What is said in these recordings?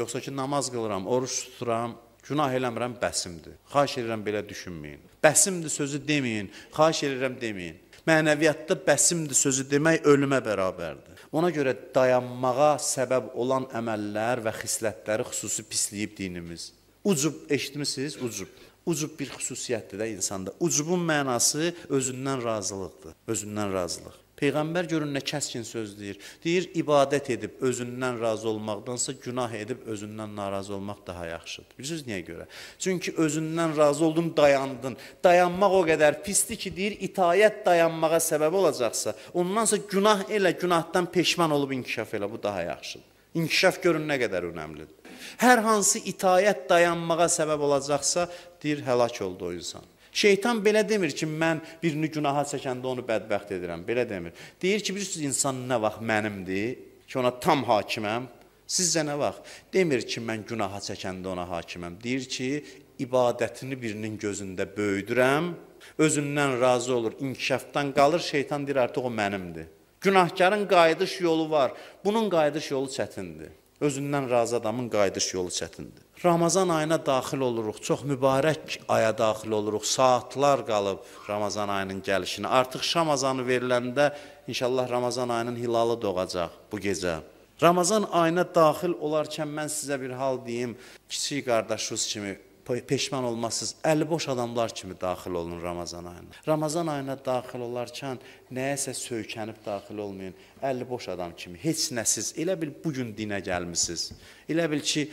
Yoxsa ki, namaz qılıram, oruç tuturam, günah eləmirəm, bəsimdir. Xahiş edirəm, belə düşünməyin. Bəsimdir sözü deməyin, xahiş edirəm, deməyin. Mənəviyyatda bəsimdir sözü demək ölümə bərabərdir. Ona görə dayanmağa səbəb olan əməllər və xislətləri xüsusi pisliyib dinimiz. Ucub, eşitmisiniz? Ucub. Ucub bir xüsusiyyətdir də insanda. Ucubun mənası özündən razılıqdır. Özündən razılıq. Peyğəmbər görün nə kəskin söz deyir. Deyir, ibadət edib özündən razı olmaqdansa günah edib özündən narazı olmaq daha yaxşıdır. Bilirsiniz niyə görə? Çünki özündən razı oldun, dayandın. Dayanmaq o qədər pisdir ki, deyir, itayət dayanmağa səbəb olacaqsa, ondansa günah elə, günahdan peşman olub inkişaf elə, bu daha yaxşıdır. İnkişaf görün nə qədər önəmlidir. Hər hansı itayət dayanmağa səbəb olacaqsa, deyir, həlak oldu o insan. Şeytan belə demir ki, mən birini günaha çəkəndə onu bədbəxt edirəm, belə demir. Deyir ki, bilirsiniz, insan nə vaxt mənimdir, ki, ona tam hakiməm. Sizcə nə vaxt? Demir ki, mən günaha çəkəndə ona hakiməm. Deyir ki, ibadətini birinin gözündə böyüdürəm, özündən razı olur, inkişafdan qalır, şeytan deyir, artıq o mənimdir. Günahkarın qayıdış yolu var, bunun qayıdış yolu çətindir. Özündən razı adamın qayıdış yolu çətindir. Ramazan ayına daxil oluruq, çox mübarək aya daxil oluruq, saatlar qalıb Ramazan ayının gəlişinə. Artıq Şam azanı veriləndə inşallah Ramazan ayının hilalı doğacaq bu gecə. Ramazan ayına daxil olarkən mən sizə bir hal deyim, kiçik qardaşınız kimi peşman olmazsınız. Əliboş adamlar kimi daxil olun Ramazan ayına. Ramazan ayına daxil olarkən nəyəsə söykənib daxil olmayın. Əliboş adam kimi, heç nəsiz, elə bil bugün dinə gəlmisiniz. Elə bil ki,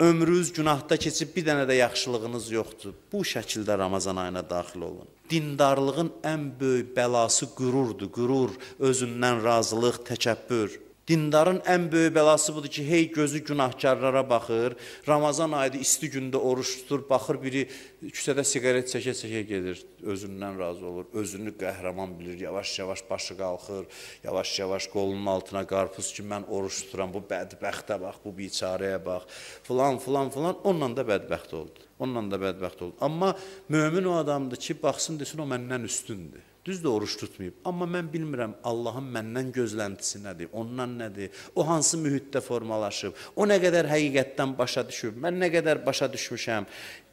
ömrünüz günahda keçib bir dənə də yaxşılığınız yoxdur. Bu şəkildə Ramazan ayına daxil olun. Dindarlığın ən böyük bəlası qürurdur, qürur, özündən razılıq, təkəbbür. Dindarın ən böyük bəlası budur ki, hey gözü günahkarlara baxır. Ramazan ayıdır, isti gündə oruç tutur, baxır biri küçədə siqaret çəkə-çəkə gedir, özündən razı olur. Özünü qəhrəman bilir, yavaş-yavaş başı qalxır, yavaş-yavaş qolunun altına qarpız ki, mən oruç tuturam, bu bədbəxtə bax, bu biçarəyə bax, filan, filan, filan, onunla da bədbəxt oldu. Onunla da bədbəxt oldu. Amma mömin o adamdır ki, baxsın desin o məndən üstündür. Düzdür, oruç tutmayıb. Amma mən bilmirəm Allahın məndən gözləntisi nədir, ondan nədir, o hansı mühitdə formalaşıb, o nə qədər həqiqətdən başa düşüb, mən nə qədər başa düşmüşəm.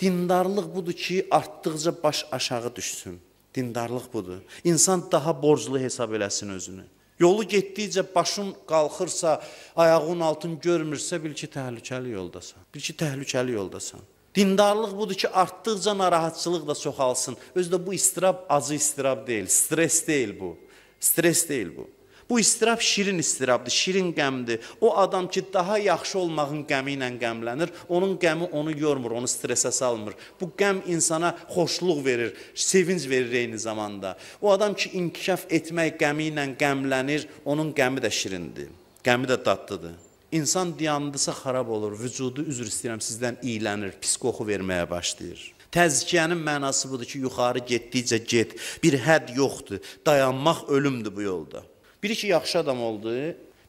Dindarlıq budur ki, artdıqca baş aşağı düşsün. Dindarlıq budur. İnsan daha borclu hesab eləsin özünü. Yolu getdikcə başın qalxırsa, ayağın altın görmürsə, bil ki, təhlükəli yoldasan. Bil ki, təhlükəli yoldasan. Dindarlıq budur ki, artdıqca narahatçılıq da çoxalsın. Özdə bu istirab acı istirab deyil, stres deyil bu. Stres deyil bu. Bu istirab şirin istirabdır, şirin qəmdir. O adam ki, daha yaxşı olmağın qəmi ilə qəmlənir, onun qəmi onu yormur, onu stresə salmır. Bu qəm insana xoşluq verir, sevinc verir eyni zamanda. O adam ki, inkişaf etmək qəmi ilə qəmlənir, onun qəmi də şirindir, qəmi də dadlıdır. İnsan dayandısa xarab olur, vücudu üzr istəyirəm sizdən iyilənir, pis qoxu verməyə başlayır. Təzkiyənin mənası budur ki, yuxarı getdikcə get, bir hədd yoxdur, dayanmaq ölümdür bu yolda. Biri ki, yaxşı adam oldu,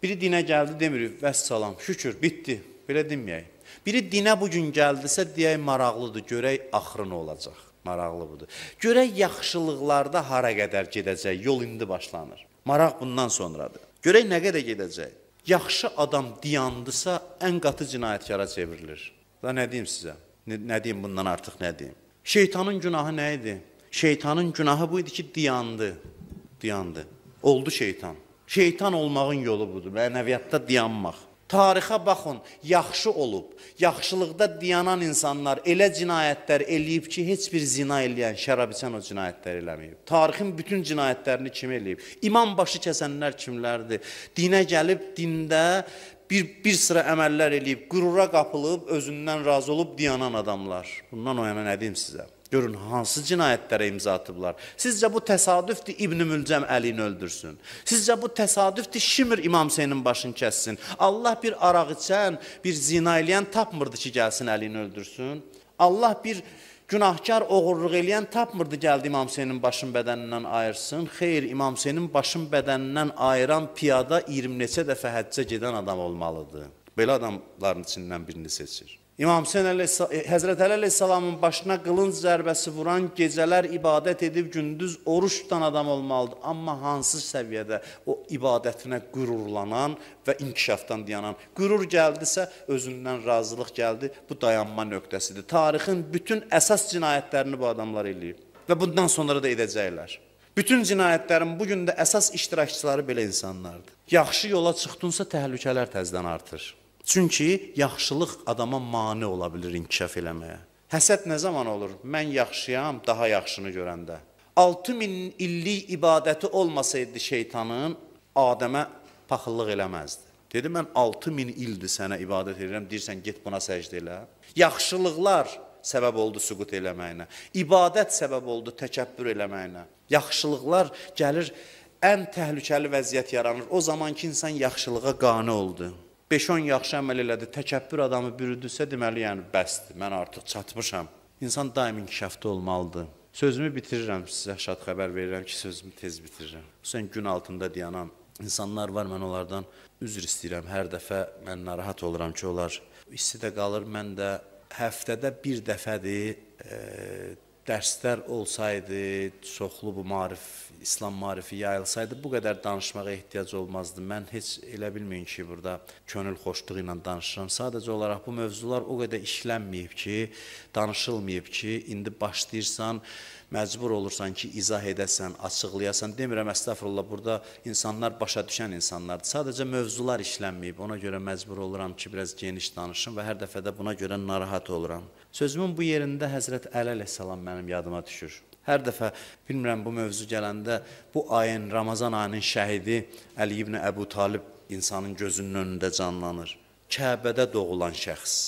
biri dinə gəldi demir, vəs salam, şükür, bitdi, belə deməyək. Biri dinə bugün gəldisə, deyək, maraqlıdır, görək, axırı nə olacaq, maraqlı budur. Görək, yaxşılıqlarda hara qədər gedəcək, yol indi başlanır. Maraq bundan sonradır. Görək, nə qədər gedəcək yaxşı adam diyandısa ən qatı cinayətkara çevrilir. Da nə deyim sizə? Nə, nə deyim bundan artıq nə deyim? Şeytanın günahı nə idi? Şeytanın günahı bu idi ki, diyandı. Diyandı. Oldu şeytan. Şeytan olmağın yolu budur. Mənəviyyatda diyanmaq. Tarixə baxın, yaxşı olub, yaxşılıqda dayanan insanlar elə cinayətlər eləyib ki, heç bir zina eləyən şərab içən o cinayətlər eləməyib. Tarixin bütün cinayətlərini kim eləyib? İmam başı kəsənlər kimlərdir? Dinə gəlib, dində bir, bir sıra əməllər eləyib, qürura qapılıb, özündən razı olub dayanan adamlar. Bundan o yana nə deyim sizə? Görün hansı cinayətlərə imza atıblar. Sizcə bu təsadüfdür İbn Mülcəm Əlini öldürsün. Sizcə bu təsadüfdür Şimr İmam Hüseynin başını kəssin. Allah bir araq içən, bir zina eləyən tapmırdı ki, gəlsin Əlini öldürsün. Allah bir günahkar oğurluq eləyən tapmırdı gəldi İmam Hüseynin başın bədənindən ayırsın. Xeyr, İmam Hüseynin başın bədənindən ayıran piyada 20 neçə dəfə həccə gedən adam olmalıdır. Belə adamların içindən birini seçir. İmam Hüseyn e, Həzrət Əli Əleyhissalamın başına qılınc zərbəsi vuran gecələr ibadət edib gündüz oruç tutan adam olmalıdır. Amma hansı səviyyədə o ibadətinə qürurlanan və inkişafdan dayanan. Qürur gəldisə, özündən razılıq gəldi. Bu dayanma nöqtəsidir. Tarixin bütün əsas cinayətlərini bu adamlar eləyib və bundan sonra da edəcəklər. Bütün cinayətlərin bu gün də əsas iştirakçıları belə insanlardır. Yaxşı yola çıxdınsa təhlükələr təzdən artır. Çünki yaxşılıq adama mane ola bilir inkişaf eləməyə. Həsəd nə zaman olur? Mən yaxşıyam, daha yaxşını görəndə. 6000 illik ibadəti olmasaydı şeytanın, Adəmə paxıllıq eləməzdi. Dedi mən 6000 ildir sənə ibadət edirəm, deyirsən get buna səcdə elə. Yaxşılıqlar səbəb oldu süqut eləməyinə. İbadət səbəb oldu təkəbbür eləməyinə. Yaxşılıqlar gəlir ən təhlükəli vəziyyət yaranır. O zamanki insan yaxşılığa qane oldu. 5-10 yaxşı əməl elədi, təkəbbür adamı bürüdüsə, deməli, yəni bəsdir, mən artıq çatmışam. İnsan daim inkişafda olmalıdır. Sözümü bitirirəm, sizə şad xəbər verirəm ki, sözümü tez bitirirəm. Xüsusən gün altında dayanan insanlar var, mən onlardan üzr istəyirəm. Hər dəfə mən narahat oluram ki, onlar istidə qalır, mən də həftədə bir dəfədir e, dərslər olsaydı, çoxlu bu marif, İslam marifi yayılsaydı, bu qədər danışmağa ehtiyac olmazdı. Mən heç elə bilməyin ki, burada könül xoşluğu ilə danışıram. Sadəcə olaraq bu mövzular o qədər işlənməyib ki, danışılmayıb ki, indi başlayırsan, məcbur olursan ki, izah edəsən, açıqlayasan. Demirəm, əstəğfurullah, burada insanlar başa düşən insanlardır. Sadəcə mövzular işlənməyib, ona görə məcbur oluram ki, biraz geniş danışım və hər dəfə də buna görə narahat oluram. Sözümün bu yerində Həzrət Əli əleyhissalam mənim yadıma düşür. Hər dəfə bilmirəm bu mövzu gələndə bu ayın Ramazan ayının şəhidi Əli ibn Əbu Talib insanın gözünün önündə canlanır. Kəbədə doğulan şəxs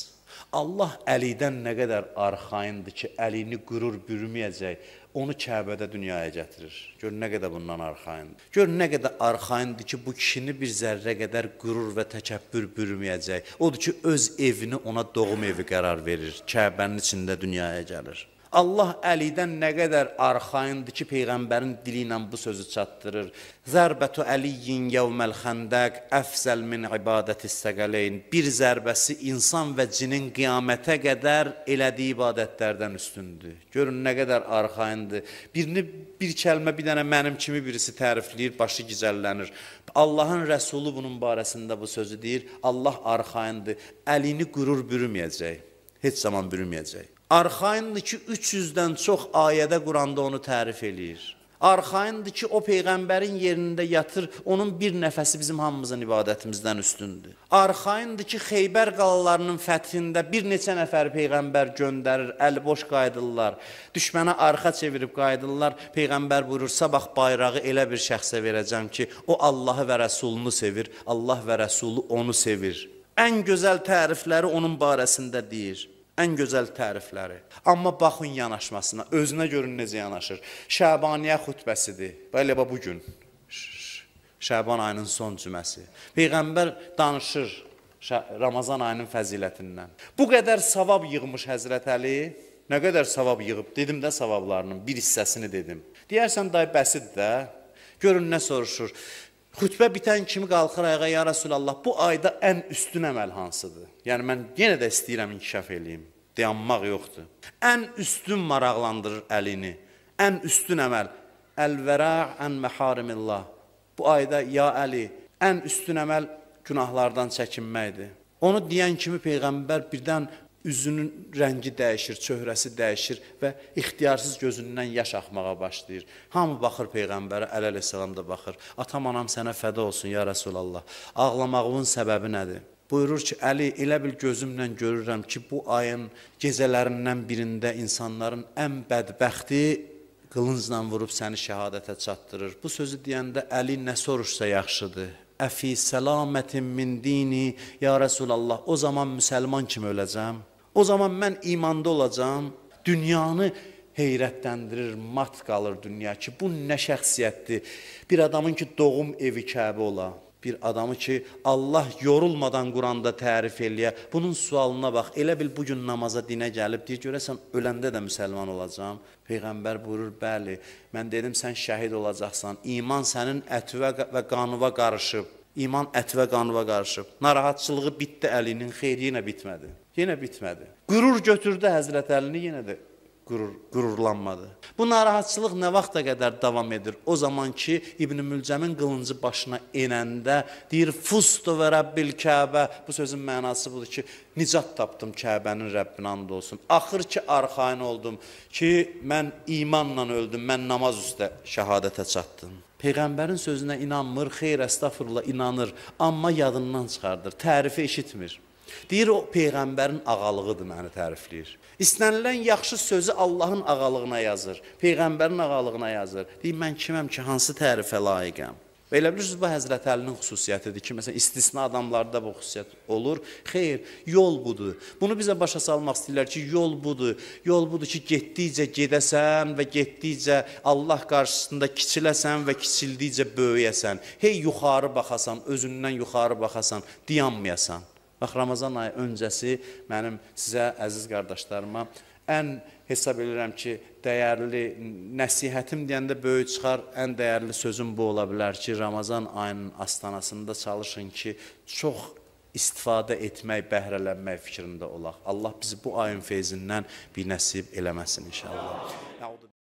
Allah Əlidən nə qədər arxayındır ki, Əlini qürur bürüməyəcək, onu Kəbədə dünyaya gətirir. Gör nə qədər bundan arxayındır. Gör nə qədər arxayındır ki, bu kişini bir zərrə qədər qürur və təkəbbür bürüməyəcək. Odur ki, öz evini ona doğum evi qərar verir. Kəbənin içində dünyaya gəlir. Allah Əlidən nə qədər arxayındır ki, Peyğəmbərin dili ilə bu sözü çatdırır. Zərbətu Əliyyin yevməl xəndək, əfzəl min ibadətis səqələyin. Bir zərbəsi insan və cinin qiyamətə qədər elədiyi ibadətlərdən üstündür. Görün nə qədər arxayındır. Birini bir kəlmə, bir dənə mənim kimi birisi tərifləyir, başı gicəllənir. Allahın Rəsulu bunun barəsində bu sözü deyir. Allah arxayındır. Əlini qürur bürüməyəcək. Heç zaman bürüməyəcək. Arxaindir ki, 300-dən çox ayədə Quranda onu tərif eləyir. Arxaindir ki, o peyğəmbərin yerində yatır, onun bir nəfəsi bizim hamımızın ibadətimizdən üstündür. Arxaindir ki, Xeybər qalalarının fəthində bir neçə nəfər peyğəmbər göndərir, əlboş qayıdırlar. Düşmənə arxa çevirib qayıdırlar. Peyğəmbər buyurur, sabah bayrağı elə bir şəxsə verəcəm ki, o Allahı və Rəsulunu sevir, Allah və Rəsulu onu sevir. Ən gözəl tərifləri onun barəsində deyir ən gözəl tərifləri. Amma baxın yanaşmasına, özünə görün necə yanaşır. Şəbaniyə xutbəsidir. Bəli, bu gün. Şəban ayının son cüməsi. Peyğəmbər danışır Ramazan ayının fəzilətindən. Bu qədər savab yığmış Həzrət Əli, nə qədər savab yığıb, dedim də savablarının bir hissəsini dedim. Deyərsən, day bəsid də, görün nə soruşur. Xütbə bitən kimi qalxır ayağa, ya Rasulallah, bu ayda ən üstün əməl hansıdır? Yəni, mən yenə də istəyirəm inkişaf eləyim, dayanmaq yoxdur. Ən üstün maraqlandırır əlini, ən üstün əməl. Əlvərə ən məharimillah. Bu ayda, ya Əli, ən üstün əməl günahlardan çəkinməkdir. Onu deyən kimi Peyğəmbər birdən üzünün rəngi dəyişir, çöhrəsi dəyişir və ixtiyarsız gözündən yaş axmağa başlayır. Hamı baxır Peyğəmbərə, əl-əl-əsəlam da baxır. Atam, anam sənə fədə olsun, ya Rəsulallah. Ağlamağımın səbəbi nədir? Buyurur ki, Əli, elə bil gözümlə görürəm ki, bu ayın gecələrindən birində insanların ən bədbəxti qılıncla vurub səni şəhadətə çatdırır. Bu sözü deyəndə Əli nə soruşsa yaxşıdır əfi səlamətin min dini, ya Rəsulallah, o zaman müsəlman kimi öləcəm? O zaman mən imanda olacam. Dünyanı heyrətləndirir, mat qalır dünya ki, bu nə şəxsiyyətdir? Bir adamın ki, doğum evi Kəbə ola, bir adamı ki, Allah yorulmadan Quranda tərif eləyə. Bunun sualına bax, elə bil bu gün namaza dinə gəlib, deyir görəsən öləndə də müsəlman olacağam. Peyğəmbər buyurur, bəli. Mən dedim sən şəhid olacaqsan. İman sənin ətvə və qanuva qarışıb. İman ətvə qanuva qarışıb. Narahatçılığı bitdi əlinin, xeyri yenə bitmədi. Yenə bitmədi. Qürur götürdü Həzrət Əlini, yenə də qürur, qürurlanmadı. Bu narahatçılıq nə vaxta qədər davam edir? O zaman ki, İbn Mülcəmin qılıncı başına enəndə deyir, fustu və Rəbbil Kəbə. Bu sözün mənası budur ki, nicat tapdım Kəbənin Rəbbinə and olsun. Axır ki, arxain oldum ki, mən imanla öldüm, mən namaz üstə şəhadətə çatdım. Peyğəmbərin sözünə inanmır, xeyr, əstəğfurullah, inanır, amma yadından çıxardır, tərifi eşitmir. Deyir o peyğəmbərin ağalığıdır məni tərifləyir. İstənilən yaxşı sözü Allahın ağalığına yazır, peyğəmbərin ağalığına yazır. Deyir mən kiməm ki, hansı tərifə layiqəm? Və elə bilirsiniz, bu Həzrət Əlinin xüsusiyyətidir ki, məsələn, istisna adamlarda bu xüsusiyyət olur. Xeyr, yol budur. Bunu bizə başa salmaq istəyirlər ki, yol budur. Yol budur ki, getdikcə gedəsən və getdikcə Allah qarşısında kiçiləsən və kiçildikcə böyüyəsən. Hey yuxarı baxasan, özündən yuxarı baxasan, dayanmayasan. Bax, Ramazan ayı öncəsi mənim sizə, əziz qardaşlarıma, ən hesab edirəm ki, dəyərli nəsihətim deyəndə böyük çıxar, ən dəyərli sözüm bu ola bilər ki, Ramazan ayının astanasında çalışın ki, çox istifadə etmək, bəhrələnmək fikrində olaq. Allah bizi bu ayın feyzindən bir nəsib eləməsin inşallah.